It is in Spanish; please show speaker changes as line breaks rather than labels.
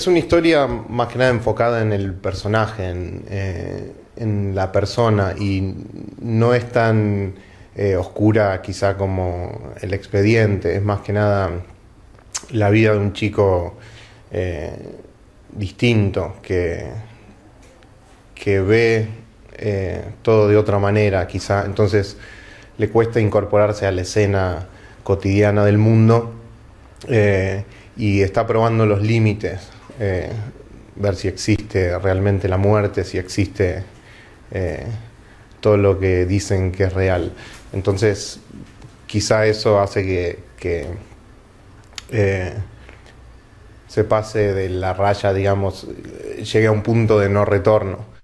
Es una historia más que nada enfocada en el personaje, en, eh, la persona, y no es tan eh, oscura quizá como el expediente, es más que nada la vida de un chico eh, distinto que, que ve todo de otra manera, quizá entonces le cuesta incorporarse a la escena cotidiana del mundo y está probando los límites eh, ver si existe realmente la muerte, si existe eh, todo lo que dicen que es real. Entonces, quizá eso hace que, eh, se pase de la raya, digamos, llegue a un punto de no retorno.